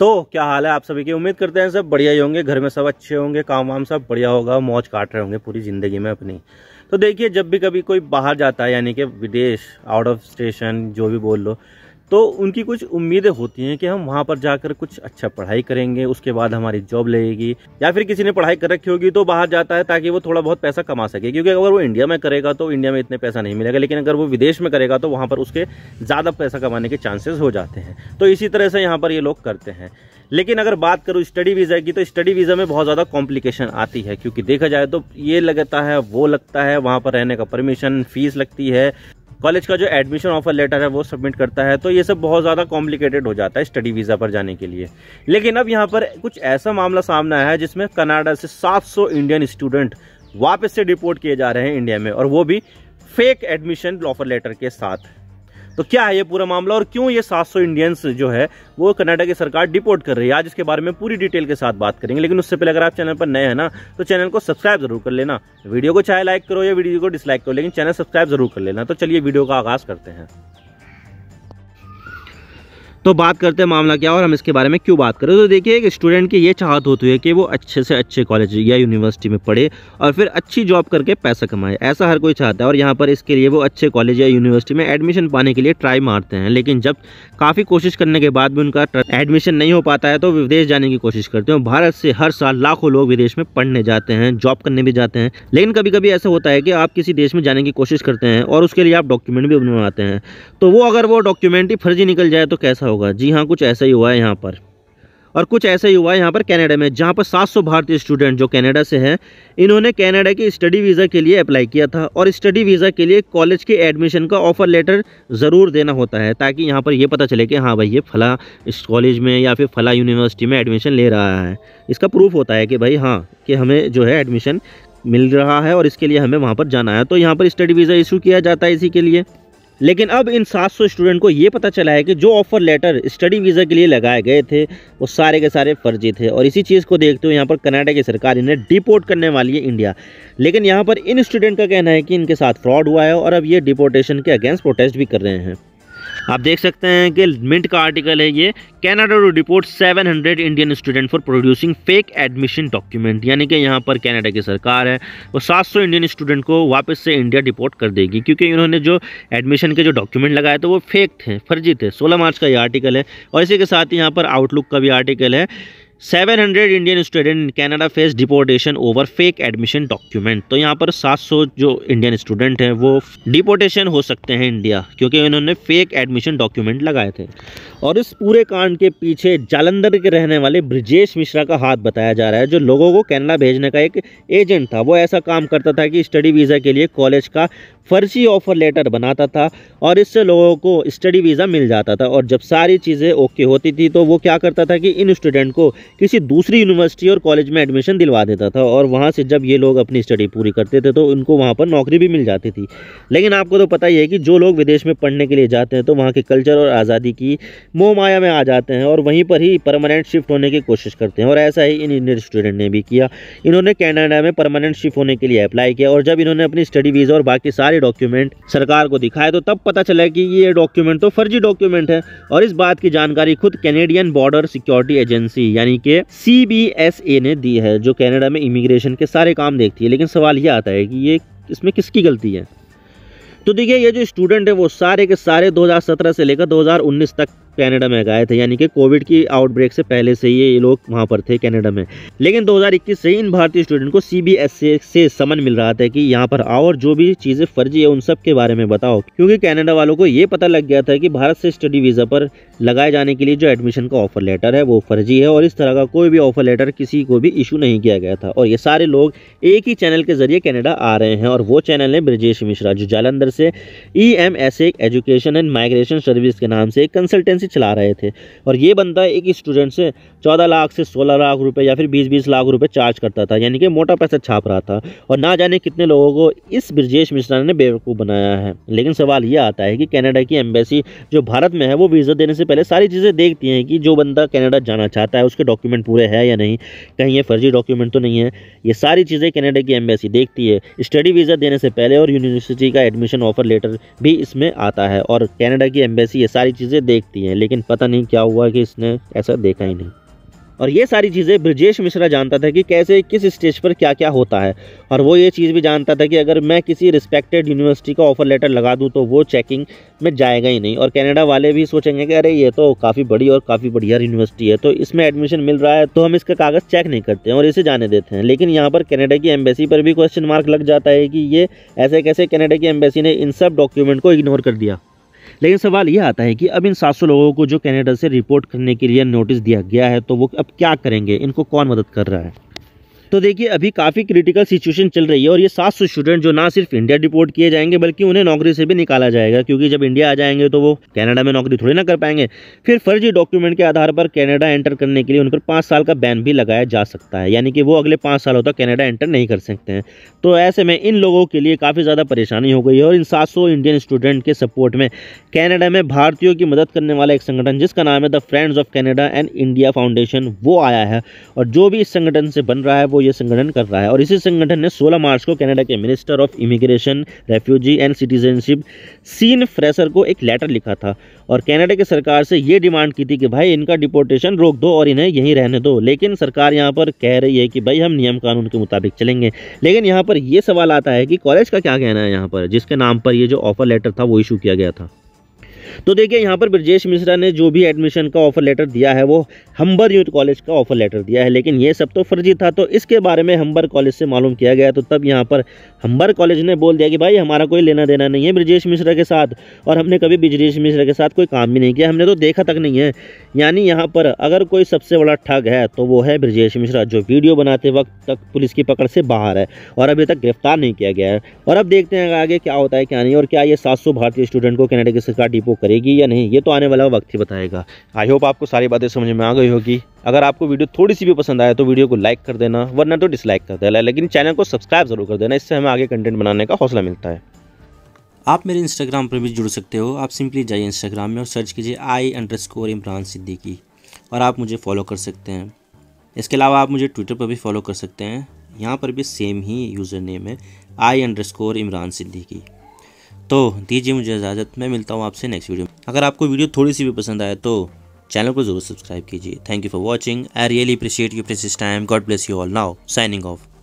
तो क्या हाल है आप सभी की उम्मीद करते हैं सब बढ़िया ही होंगे घर में सब अच्छे होंगे काम वाम सब बढ़िया होगा मौज काट रहे होंगे पूरी ज़िंदगी में अपनी तो देखिए जब भी कभी कोई बाहर जाता है यानी कि विदेश आउट ऑफ स्टेशन जो भी बोल लो तो उनकी कुछ उम्मीदें होती हैं कि हम वहाँ पर जाकर कुछ अच्छा पढ़ाई करेंगे उसके बाद हमारी जॉब लगेगी या फिर किसी ने पढ़ाई कर रखी होगी तो बाहर जाता है ताकि वो थोड़ा बहुत पैसा कमा सके क्योंकि अगर वो इंडिया में करेगा तो इंडिया में इतने पैसा नहीं मिलेगा लेकिन अगर वो विदेश में करेगा तो वहाँ पर उसके ज़्यादा पैसा कमाने के चांसेस हो जाते हैं तो इसी तरह से यहाँ पर ये लोग करते हैं लेकिन अगर बात करूँ स्टडी वीज़ा की तो स्टडी वीज़ा में बहुत ज़्यादा कॉम्प्लिकेशन आती है क्योंकि देखा जाए तो ये लगता है वो लगता है वहाँ पर रहने का परमिशन फीस लगती है कॉलेज का जो एडमिशन ऑफर लेटर है वो सबमिट करता है तो ये सब बहुत ज़्यादा कॉम्प्लिकेटेड हो जाता है स्टडी वीज़ा पर जाने के लिए लेकिन अब यहाँ पर कुछ ऐसा मामला सामने आया है जिसमें कनाडा से 700 इंडियन स्टूडेंट वापस से डिपोर्ट किए जा रहे हैं इंडिया में और वो भी फेक एडमिशन ऑफर लेटर के साथ तो क्या है ये पूरा मामला और क्यों ये 700 इंडियंस जो है वो कनाडा की सरकार डिपोर्ट कर रही है आज इसके बारे में पूरी डिटेल के साथ बात करेंगे लेकिन उससे पहले अगर आप चैनल पर नए हैं ना तो चैनल को सब्सक्राइब जरूर कर लेना वीडियो को चाहे लाइक करो या वीडियो को डिसलाइक करो लेकिन चैनल सब्सक्राइब जरूर कर लेना तो चलिए वीडियो का आगाज करते हैं तो बात करते हैं मामला क्या और हम इसके बारे में क्यों बात करें तो देखिए एक स्टूडेंट की ये चाहत होती है कि वो अच्छे से अच्छे कॉलेज या यूनिवर्सिटी में पढ़े और फिर अच्छी जॉब करके पैसा कमाए ऐसा हर कोई चाहता है और यहाँ पर इसके लिए वो अच्छे कॉलेज या यूनिवर्सिटी में एडमिशन पाने के लिए ट्राई मारते हैं लेकिन जब काफ़ी कोशिश करने के बाद भी उनका एडमिशन नहीं हो पाता है तो विदेश जाने की कोशिश करते हैं भारत से हर साल लाखों लोग विदेश में पढ़ने जाते हैं जॉब करने भी जाते हैं लेकिन कभी कभी ऐसा होता है कि आप किसी देश में जाने की कोशिश करते हैं और उसके लिए आप डॉक्यूमेंट भी बनवाते हैं तो वो अगर वो डॉक्यूमेंट ही फर्जी निकल जाए तो कैसा होगा जी हाँ कुछ ऐसा ही हुआ है यहाँ पर और कुछ ऐसा ही हुआ है यहाँ पर कनाडा में जहाँ पर 700 भारतीय स्टूडेंट जो कनाडा से हैं इन्होंने कनाडा के स्टडी वीज़ा के लिए अप्लाई किया था और स्टडी वीज़ा के लिए कॉलेज के एडमिशन का ऑफ़र लेटर ज़रूर देना होता है ताकि यहाँ पर ये पता चले कि हाँ भाई ये फला इस कॉलेज में या फिर फला यूनिवर्सिटी में एडमिशन ले रहा है इसका प्रूफ होता है कि भाई हाँ कि हमें जो है एडमिशन मिल रहा है और इसके लिए हमें वहाँ पर जाना है तो यहाँ पर स्टडी वीज़ा इशू किया जाता है इसी के लिए लेकिन अब इन 700 स्टूडेंट को ये पता चला है कि जो ऑफ़र लेटर स्टडी वीज़ा के लिए लगाए गए थे वो सारे के सारे फर्जी थे और इसी चीज़ को देखते हुए यहाँ पर कनाडा की सरकार इन्हें डिपोर्ट करने वाली है इंडिया लेकिन यहाँ पर इन स्टूडेंट का कहना है कि इनके साथ फ्रॉड हुआ है और अब ये डिपोर्टेशन के अगेंस्ट प्रोटेस्ट भी कर रहे हैं आप देख सकते हैं कि मिंट का आर्टिकल है ये Canada to deport 700 Indian student for producing fake admission document यानी कि यहाँ पर कनाडा की सरकार है वो 700 इंडियन स्टूडेंट को वापस से इंडिया डिपोर्ट कर देगी क्योंकि इन्होंने जो एडमिशन के जो डॉक्यूमेंट लगाए थे वो फेक थे फर्जी थे सोलह मार्च का ये आर्टिकल है और इसी के साथ यहाँ पर आउटलुक का भी आर्टिकल है 700 Indian student in Canada face deportation over fake admission document तो यहाँ पर 700 जो इंडियन स्टूडेंट हैं वो डिपोर्टेशन हो सकते हैं इंडिया क्योंकि इन्होंने फेक एडमिशन डॉक्यूमेंट लगाए थे और इस पूरे कांड के पीछे जालंधर के रहने वाले ब्रजेश मिश्रा का हाथ बताया जा रहा है जो लोगों को कैनेडा भेजने का एक एजेंट था वो ऐसा काम करता था कि स्टडी वीज़ा के लिए कॉलेज का फर्जी ऑफर लेटर बनाता था और इससे लोगों को स्टडी वीज़ा मिल जाता था और जब सारी चीज़ें ओके होती थी तो वो क्या करता था कि इन स्टूडेंट को किसी दूसरी यूनिवर्सिटी और कॉलेज में एडमिशन दिलवा देता था और वहाँ से जब ये लोग अपनी स्टडी पूरी करते थे तो उनको वहाँ पर नौकरी भी मिल जाती थी लेकिन आपको तो पता ही है कि जो लोग विदेश में पढ़ने के लिए जाते हैं तो वहाँ के कल्चर और आज़ादी की मोह माया में आ जाते हैं और वहीं पर ही परमानेंट शिफ्ट होने की कोशिश करते हैं और ऐसा ही इन इंडियन स्टूडेंट ने भी किया इन्होंने कैनाडा में परमानेंट शिफ्ट होने के लिए अप्लाई किया और जब इन्होंने अपनी स्टडी वीज़ा और बाकी सारे डॉक्यूमेंट सरकार को दिखाए तो तब पता चला कि ये डॉक्यूमेंट तो फर्जी डॉक्यूमेंट है और इस बात की जानकारी खुद कैनेडियन बॉर्डर सिक्योरिटी एजेंसी यानी यानी कि सी ने दी है जो कैनेडा में इमिग्रेशन के सारे काम देखती है लेकिन सवाल ये आता है कि ये इसमें किसकी गलती है तो देखिए ये जो स्टूडेंट है वो सारे के सारे 2017 से लेकर 2019 तक कनाडा में गए थे यानी कि कोविड की आउटब्रेक से पहले से ही ये लोग वहाँ पर थे कनाडा में लेकिन 2021 से इन भारतीय स्टूडेंट को सीबीएसई e से समन मिल रहा था कि यहाँ पर आओ और जो भी चीज़ें फर्जी है उन सब के बारे में बताओ क्योंकि कनाडा वालों को ये पता लग गया था कि भारत से स्टडी वीज़ा पर लगाए जाने के लिए जो एडमिशन का ऑफर लेटर है वो फर्जी है और इस तरह का कोई भी ऑफर लेटर किसी को भी इशू नहीं किया गया था और ये सारे लोग एक ही चैनल के जरिए कनाडा आ रहे हैं और वो चैनल है ब्रजेश मिश्रा जो जालंधर से E M S education and migration service के नाम से एक कंसल्टेंसी से चला रहे थे और ये बंदा एक स्टूडेंट से चौदह लाख से सोलह लाख रुपए या फिर बीस बीस लाख रुपए चार्ज करता था यानी कि मोटा पैसा छाप रहा था और ना जाने कितने लोगों को इस ब्रजेश मिश्रा ने बेवकूफ़ बनाया है लेकिन सवाल यह आता है कि कैनेडा की एम्बेसी जो भारत में है वो वीज़ा देने से पहले सारी चीज़ें देखती हैं कि जो बंदा कैनेडा जाना चाहता है उसके डॉक्यूमेंट पूरे है या नहीं कहीं ये फर्जी डॉक्यूमेंट तो नहीं है ये सारी चीज़ें कैनेडा की एम्बेसी देखती है स्टडी वीज़ा देने से पहले और यूनिवर्सिटी का एडमिशन ऑफर लेटर भी इसमें आता है और कैनेडा की एम्बेसी ये सारी चीज़ें देखती हैं लेकिन पता नहीं क्या हुआ कि इसने ऐसा देखा ही नहीं और ये सारी चीज़ें ब्रजेश मिश्रा जानता था कि कैसे किस स्टेज पर क्या क्या होता है और वो ये चीज़ भी जानता था कि अगर मैं किसी रिस्पेक्टेड यूनिवर्सिटी का ऑफ़र लेटर लगा दूँ तो वो चेकिंग में जाएगा ही नहीं और कनाडा वाले भी सोचेंगे कि अरे ये तो काफ़ी बड़ी और काफ़ी बढ़िया यूनिवर्सिटी है तो इसमें एडमिशन मिल रहा है तो हम इसका कागज़ चेक नहीं करते हैं और इसे जाने देते हैं लेकिन यहाँ पर कैनेडा की एम्बेसी पर भी क्वेश्चन मार्क लग जाता है कि ये ऐसे कैसे कैनेडा की एम्बेसी ने इन सब डॉक्यूमेंट को इग्नोर कर दिया लेकिन सवाल ये आता है कि अब इन सात लोगों को जो कनाडा से रिपोर्ट करने के लिए नोटिस दिया गया है तो वो अब क्या करेंगे इनको कौन मदद कर रहा है तो देखिए अभी काफ़ी क्रिटिकल सिचुएशन चल रही है और ये सात सौ स्टूडेंट जो ना सिर्फ इंडिया डिपोर्ट किए जाएंगे बल्कि उन्हें नौकरी से भी निकाला जाएगा क्योंकि जब इंडिया आ जाएंगे तो वो कनाडा में नौकरी थोड़ी ना कर पाएंगे फिर फर्जी डॉक्यूमेंट के आधार पर कनाडा एंटर करने के लिए उन पर पाँच साल का बैन भी लगाया जा सकता है यानी कि वो अगले पाँच सालों तक कैनेडा एंटर नहीं कर सकते हैं तो ऐसे में इन लोगों के लिए काफ़ी ज़्यादा परेशानी हो गई है और इन सात इंडियन स्टूडेंट के सपोर्ट में कैनेडा में भारतीयों की मदद करने वाला एक संगठन जिसका नाम है the friends of Canada and India foundation वो आया है और जो भी इस संगठन से बन रहा है वो ये संगठन कर रहा है और इसी संगठन ने 16 मार्च को कनाडा के minister of immigration refugee and citizenship Sean Fraser को एक लेटर लिखा था और कनाडा की सरकार से ये डिमांड की थी कि भाई इनका डिपोर्टेशन रोक दो और इन्हें यहीं रहने दो लेकिन सरकार यहाँ पर कह रही है कि भाई हम नियम कानून के मुताबिक चलेंगे लेकिन यहाँ पर ये सवाल आता है कि कॉलेज का क्या कहना है यहाँ पर जिसके नाम पर ये जो ऑफर लेटर था वो इशू किया गया था तो देखिए यहाँ पर ब्रजेश मिश्रा ने जो भी एडमिशन का ऑफर लेटर दिया है वो हम्बर यूथ कॉलेज का ऑफर लेटर दिया है लेकिन ये सब तो फर्जी था तो इसके बारे में हम्बर कॉलेज से मालूम किया गया तो तब यहाँ पर हम्बर कॉलेज ने बोल दिया कि भाई हमारा कोई लेना देना नहीं है ब्रजेश मिश्रा के साथ और हमने कभी ब्रजेश मिश्रा के साथ कोई काम भी नहीं किया हमने तो देखा तक नहीं है यानी यहाँ पर अगर कोई सबसे बड़ा ठग है तो वो है ब्रजेश मिश्रा जो वीडियो बनाते वक्त तक पुलिस की पकड़ से बाहर है और अभी तक गिरफ्तार नहीं किया गया है और अब देखते हैं आगे क्या होता है क्या नहीं और क्या ये सात भारतीय स्टूडेंट को कैनेडा की सरकार डिपो करेगी या नहीं ये तो आने वाला वक्त ही बताएगा आई होप आपको सारी बातें समझ में आ गई होगी अगर आपको वीडियो थोड़ी सी भी पसंद आए तो वीडियो को लाइक कर देना वरना तो डिसलाइक कर देना लेकिन चैनल को सब्सक्राइब जरूर कर देना इससे हमें आगे कंटेंट बनाने का हौसला मिलता है आप मेरे इंस्टाग्राम पर भी जुड़ सकते हो आप सिंपली जाइए इंस्टाग्राम में और सर्च कीजिए आई अंडर इमरान सिद्दीकी और आप मुझे फॉलो कर सकते हैं इसके अलावा आप मुझे ट्विटर पर भी फॉलो कर सकते हैं यहाँ पर भी सेम ही यूज़र नेम है आई अंडर इमरान सिद्दीकी तो दीजिए मुझे इजाज़त मैं मिलता हूँ आपसे नेक्स्ट वीडियो अगर आपको वीडियो थोड़ी सी भी पसंद आए तो चैनल को जरूर सब्सक्राइब कीजिए thank you for watching I really appreciate you press time God bless you all now signing of